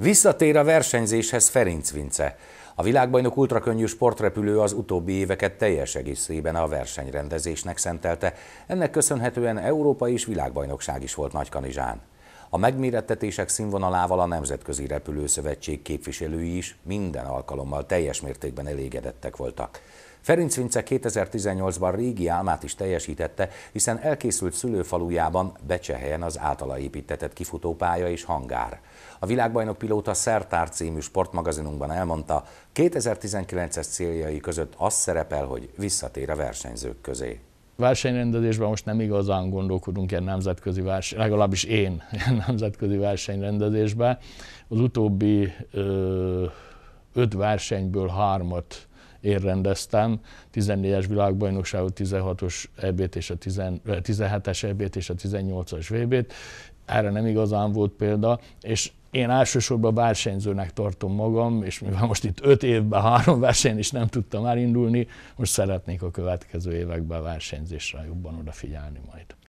Visszatér a versenyzéshez Ferenc Vince. A világbajnok ultrakönnyű sportrepülő az utóbbi éveket teljes egészében a versenyrendezésnek szentelte. Ennek köszönhetően Európa és világbajnokság is volt Nagykanizsán. A megmérettetések színvonalával a Nemzetközi Repülőszövetség képviselői is minden alkalommal teljes mértékben elégedettek voltak. Ferinc Vince 2018-ban régi álmát is teljesítette, hiszen elkészült szülőfalujában Becsehelyen az általa építetett kifutópálya és hangár. A világbajnok pilóta Szertár című sportmagazinunkban elmondta, 2019-es céljai között az szerepel, hogy visszatér a versenyzők közé versenyrendezésben most nem igazán gondolkodunk ilyen nemzetközi verseny, legalábbis én ilyen nemzetközi versenyrendezésben. Az utóbbi ö, öt versenyből hármat én rendeztem, 14-es világbajnokságot, 16-os EB-t és a 17-es EB-t és a 18-as VB-t, erre nem igazán volt példa, és én elsősorban versenyzőnek tartom magam, és mivel most itt öt évben három versenyen is nem tudtam elindulni, most szeretnék a következő években versenyzésre jobban odafigyelni majd.